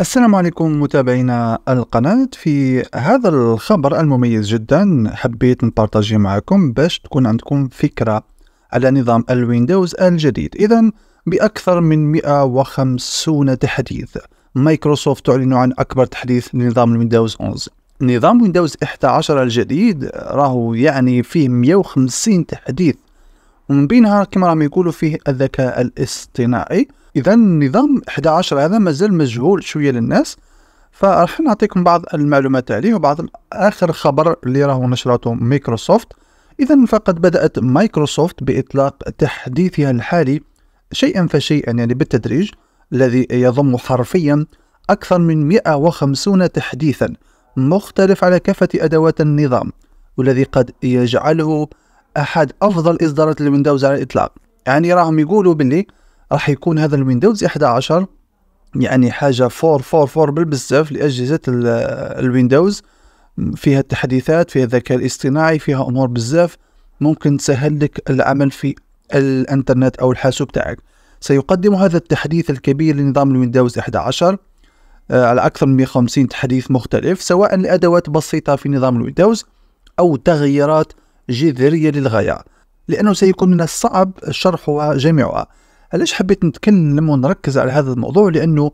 السلام عليكم متابعينا القناة في هذا الخبر المميز جدا حبيت نبارطاجيه معكم باش تكون عندكم فكرة على نظام الويندوز الجديد إذا بأكثر من 150 تحديث مايكروسوفت تعلن عن أكبر تحديث لنظام الويندوز 11 نظام ويندوز 11 الجديد راهو يعني فيه 150 تحديث ومن بينها كما راهم يقولوا فيه الذكاء الاصطناعي اذا النظام 11 هذا مازال مجهول شويه للناس فراح نعطيكم بعض المعلومات عليه وبعض اخر خبر اللي راهو نشرته مايكروسوفت اذا فقد بدات مايكروسوفت باطلاق تحديثها الحالي شيئا فشيئا يعني بالتدريج الذي يضم حرفيا اكثر من 150 تحديثا مختلف على كافه ادوات النظام والذي قد يجعله احد افضل اصدارات الويندوز على الاطلاق يعني راهم يقولوا باللي راح يكون هذا الويندوز 11 يعني حاجه فور فور فور بالبزاف لاجهزه الويندوز فيها التحديثات فيها الذكاء الاصطناعي فيها امور بزاف ممكن تسهل لك العمل في الانترنت او الحاسوب تاعك سيقدم هذا التحديث الكبير لنظام الويندوز 11 آه، على أكثر من 150 تحديث مختلف سواء لأدوات بسيطة في نظام الويندوز أو تغييرات جذرية للغاية لأنه سيكون من الصعب شرحها جميعها علاش حبيت نتكلم ونركز على هذا الموضوع لأنه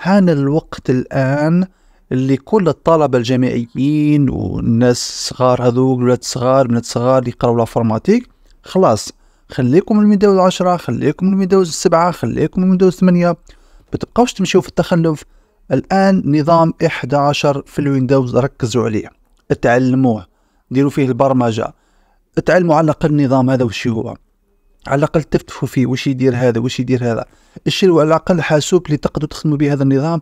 حان الوقت الآن لكل الطلبة الجامعيين والناس الصغار هذوك ولاد الصغار بنات الصغار اللي يقراو لافورماتيك خلاص خليكم من ويندوز 10 خليكم من ويندوز 7 خليكم من ويندوز 8 ما تبقاوش تمشيو في التخلف الآن نظام 11 في الويندوز ركزوا عليه تعلموه نديروا فيه البرمجه تعلموا على الاقل النظام هذا وش هو على الاقل تفتفوا فيه وش يدير هذا وش يدير هذا اشتروا على الاقل حاسوب اللي تقدروا تخدموا به هذا النظام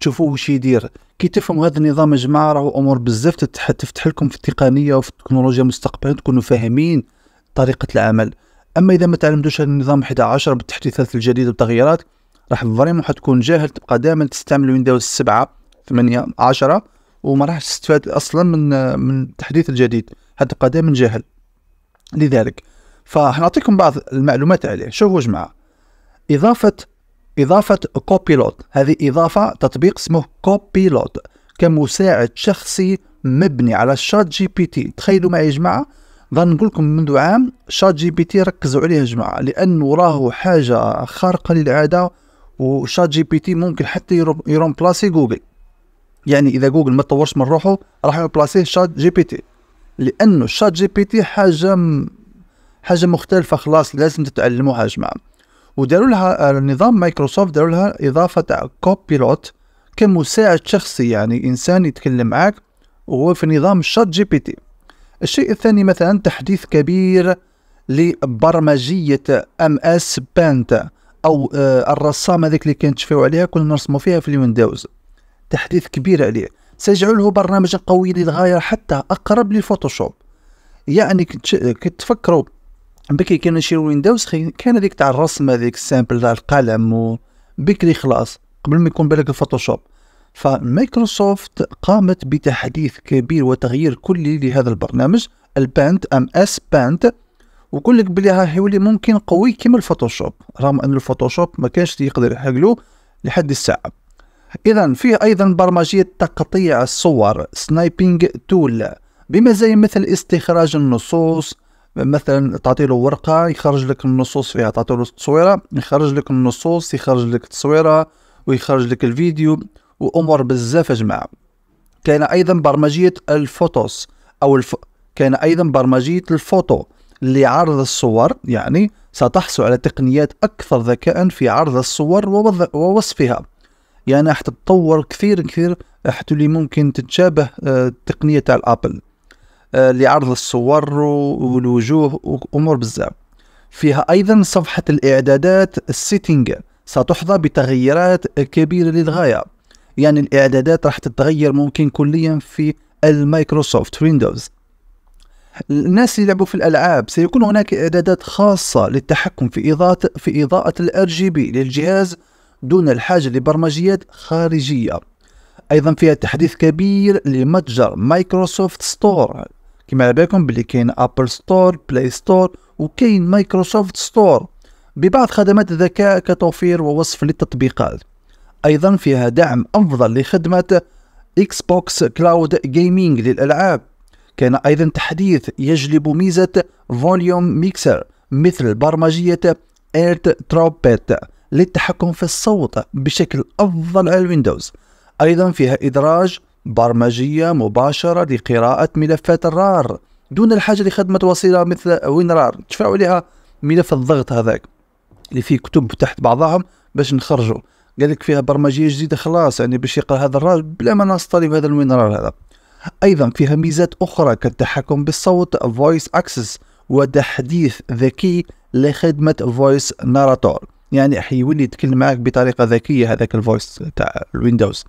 تشوفوا وش يدير كي تفهموا هذا النظام يا جماعه راهو امور بزاف تفتح لكم في التقنيه وفي التكنولوجيا مستقبلا تكونوا فاهمين طريقه العمل اما اذا ما تعلمتوش هذا النظام 11 بالتحديثات الجديده والتغييرات راح فريمون حتكون جاهل تبقى دائما تستعمل ويندوز 7 8 10 وما راح تستفاد اصلا من من التحديث الجديد قدام من جهل لذلك فنعطيكم بعض المعلومات عليه شو هو جماعه اضافه اضافه كوبيلوت هذه اضافه تطبيق اسمه كوبيلوت كمساعد شخصي مبني على شات جي بي تي تخيلوا معي يا جماعه نقول لكم منذ عام شات جي بي تي ركزوا عليه يا جماعه لانه راهو حاجه خارقه للعاده وشات جي بي تي ممكن حتى يروم بلاسي جوجل يعني اذا جوجل ما تطورش من روحه راح يبلاسيه شات جي بي تي لانه شات جي بي تي حاجه حاجه مختلفه خلاص لازم تتعلموها يا جماعه وداروا لها آه، نظام مايكروسوفت داروا لها اضافه تاع كوبيلوت كمساعد شخصي يعني انسان يتكلم معك وهو في نظام شات جي بي تي الشيء الثاني مثلا تحديث كبير لبرمجيه ام اس بانتا او آه، الرسام هذيك اللي تشفيو عليها كنا نرسمو فيها في الويندوز تحديث كبير عليه سيجعله برنامجا قويا للغاية حتى أقرب للفوتوشوب يعني كنت كتفكروا بكري كنا نشيرو ويندوز كان هذيك تاع الرسم هذيك السامبل تاع القلم و بكري خلاص قبل ما يكون بالك الفوتوشوب فمايكروسوفت قامت بتحديث كبير وتغيير كلي لهذا البرنامج البانت ام اس بانت وقول لك بلي راه يولي ممكن قوي كيما الفوتوشوب رغم ان الفوتوشوب ما كانش يقدر يحقلو لحد الساعه إذا فيه أيضا برمجية تقطيع الصور سنايبينج تول بمزايا مثل استخراج النصوص مثلا تعطي له ورقة يخرج لك النصوص فيها تعطي له تصويرة يخرج لك النصوص يخرج لك تصويرة ويخرج لك الفيديو وأمور بزاف جماعة كاين أيضا برمجية الفوتوس أو الف... كان أيضا برمجية الفوتو لعرض الصور يعني ستحصل على تقنيات أكثر ذكاء في عرض الصور ووصفها يعني راح تتطور كثير كثير راح تولي ممكن تتشابه آه، التقنيه تاع الابل آه، لعرض الصور والوجوه وامور بزاف فيها ايضا صفحه الاعدادات السيتنج ستحظى بتغييرات كبيره للغايه يعني الاعدادات راح تتغير ممكن كليا في المايكروسوفت ويندوز الناس اللي يلعبوا في الالعاب سيكون هناك اعدادات خاصه للتحكم في اضاءه في اضاءه الار جي بي للجهاز دون الحاجة لبرمجيات خارجية أيضا فيها تحديث كبير لمتجر مايكروسوفت ستور كما على بالكم بلي كاين أبل ستور بلاي ستور وكاين مايكروسوفت ستور ببعض خدمات الذكاء كتوفير ووصف للتطبيقات أيضا فيها دعم أفضل لخدمة إكس بوكس كلاود جيمينج للألعاب كان أيضا تحديث يجلب ميزة فوليوم ميكسر مثل برمجية ايرت تروبيت للتحكم في الصوت بشكل أفضل على الويندوز أيضا فيها إدراج برمجية مباشرة لقراءة ملفات الرار دون الحاجة لخدمة وسيلة مثل وينرار تشفعوا لها ملف الضغط هذاك اللي فيه كتب تحت بعضهم باش نخرجوا قال لك فيها برمجيه جديده خلاص يعني باش يقرا هذا الراجل بلا ما نستطيع هذا الوينرار هذا ايضا فيها ميزات اخرى كالتحكم بالصوت Voice Access وتحديث ذكي لخدمه Voice ناراتور يعني حيولي يتكلم معك بطريقه ذكيه هذاك الفويس تاع الويندوز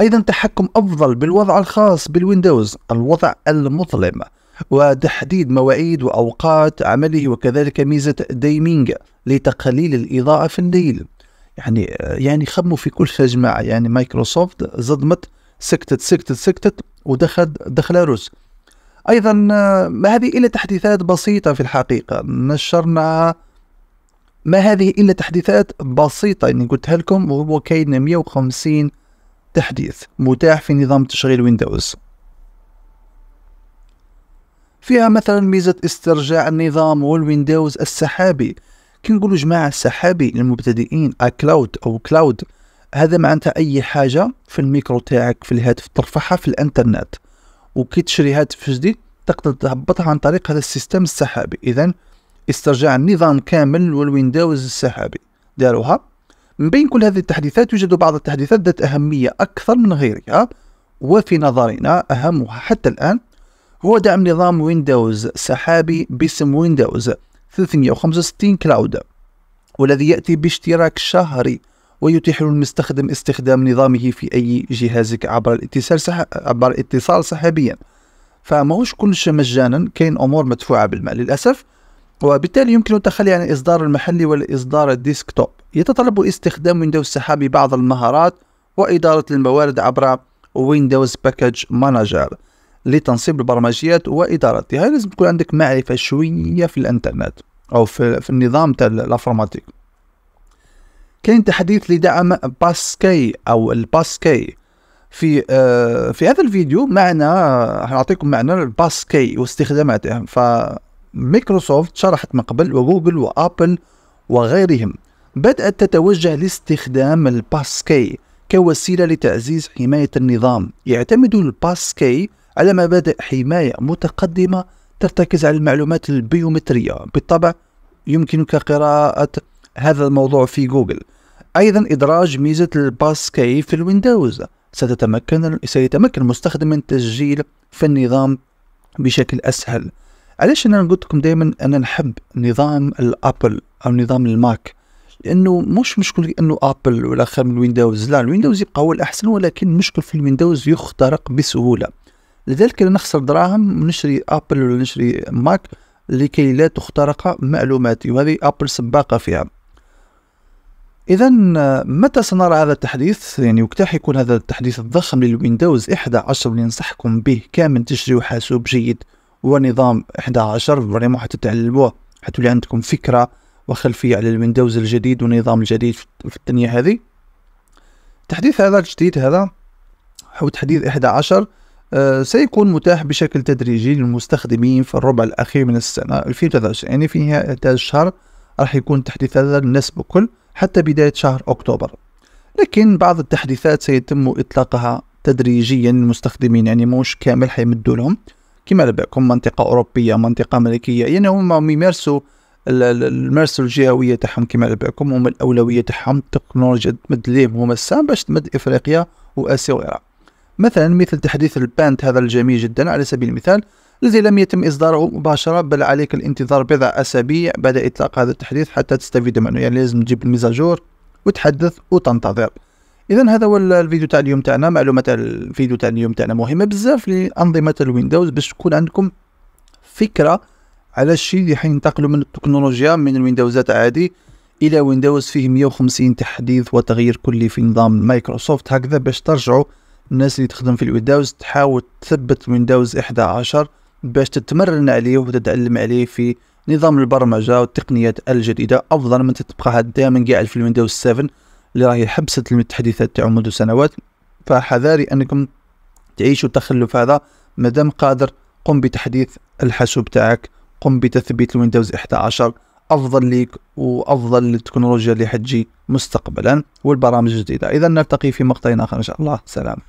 ايضا تحكم افضل بالوضع الخاص بالويندوز الوضع المظلم وتحديد مواعيد واوقات عمله وكذلك ميزه ديمينج لتقليل الاضاءه في الليل يعني يعني خموا في كل شيء جماعه يعني مايكروسوفت صدمت سكتت سكتت سكتت ودخل دخل روس ايضا ما آه، هذه الا تحديثات بسيطه في الحقيقه نشرناها ما هذه إلا تحديثات بسيطة اللي قلتها لكم وهو كاين 150 تحديث متاح في نظام تشغيل ويندوز فيها مثلا ميزة استرجاع النظام والويندوز السحابي كي نقولوا جماعة السحابي للمبتدئين اكلاود او كلاود هذا معناتها اي حاجة في الميكرو تاعك في الهاتف ترفعها في الانترنت وكي تشري هاتف جديد تقدر تهبطها عن طريق هذا السيستم السحابي اذا استرجاع النظام كامل والويندوز السحابي داروها من بين كل هذه التحديثات يوجد بعض التحديثات ذات أهمية أكثر من غيرها وفي نظرنا أهمها حتى الآن هو دعم نظام ويندوز سحابي باسم ويندوز 365 كلاود والذي يأتي باشتراك شهري ويتيح للمستخدم استخدام نظامه في أي جهازك عبر الاتصال سح... عبر اتصال سحابيا فماهوش كلش مجانا كاين أمور مدفوعة بالمال للأسف وبالتالي يمكن التخلي عن الإصدار المحلي والإصدار الديسكتوب يتطلب استخدام ويندوز سحابي بعض المهارات وإدارة الموارد عبر ويندوز باكج مانجر لتنصيب البرمجيات وإدارتها لازم تكون عندك معرفة شوية في الإنترنت أو في, في النظام تاع الأفرماتيك كاين تحديث لدعم باسكي أو الباسكي في آه في هذا الفيديو معنا حنعطيكم معنى الباسكي واستخداماته ف مايكروسوفت شرحت من قبل وجوجل وابل وغيرهم بدأت تتوجه لاستخدام الباسكي كوسيلة لتعزيز حماية النظام يعتمد الباسكي على مبادئ حماية متقدمة ترتكز على المعلومات البيومترية بالطبع يمكنك قراءة هذا الموضوع في جوجل أيضا إدراج ميزة الباسكي في الويندوز ستتمكن سيتمكن المستخدم من تسجيل في النظام بشكل أسهل علاش انا قلت لكم دائما انا نحب نظام الابل او نظام الماك لانه مش مشكل انه ابل ولا خير من ويندوز لا الويندوز يبقى هو الاحسن ولكن مشكل في الويندوز يخترق بسهوله لذلك انا نخسر دراهم نشري ابل ولا نشري ماك لكي لا تخترق معلوماتي وهذه ابل سباقه فيها إذا متى سنرى هذا التحديث؟ يعني وقت حيكون هذا التحديث الضخم للويندوز 11 اللي ننصحكم به كامل تشريوا حاسوب جيد هو نظام 11 فريمون حتتعلموه حتولي عندكم فكره وخلفيه على الويندوز الجديد والنظام الجديد في الدنيا هذه تحديث هذا الجديد هذا هو تحديث 11 آه، سيكون متاح بشكل تدريجي للمستخدمين في الربع الأخير من السنة 2023 يعني في نهاية هذا الشهر راح يكون تحديث هذا للناس بكل حتى بداية شهر أكتوبر لكن بعض التحديثات سيتم إطلاقها تدريجيا للمستخدمين يعني موش كامل حيمدوا لهم كما لبعكم منطقه اوروبيه منطقه امريكيه يعني هما يمارسوا المارسه الجهويه تاعهم كما على بالكم هما الاولويه تاعهم التكنولوجيا تمد ليهم هما السام باش تمد افريقيا واسيا وغيرها مثلا مثل تحديث البانت هذا الجميل جدا على سبيل المثال الذي لم يتم اصداره مباشره بل عليك الانتظار بضع اسابيع بعد اطلاق هذا التحديث حتى تستفيد منه يعني لازم تجيب الميزاجور وتحدث وتنتظر اذا هذا هو الفيديو تاع اليوم تاعنا معلومات الفيديو تاع اليوم تاعنا مهمه بزاف لانظمه الويندوز باش تكون عندكم فكره على الشيء اللي حينتقلوا من التكنولوجيا من الويندوزات عادي الى ويندوز فيه 150 تحديث وتغيير كلي في نظام مايكروسوفت هكذا باش ترجعوا الناس اللي تخدم في الويندوز تحاول تثبت ويندوز 11 باش تتمرن عليه وتتعلم عليه في نظام البرمجه والتقنيات الجديده افضل من تبقى دائما قاعد في الويندوز 7 اللي راهي حبست المتحدثات تاعو منذ سنوات فحذاري انكم تعيشوا التخلف هذا مادام قادر قم بتحديث الحاسوب تاعك قم بتثبيت الويندوز 11 افضل ليك وافضل للتكنولوجيا اللي حتجي مستقبلا والبرامج الجديده اذا نلتقي في مقطع اخر ان شاء الله سلام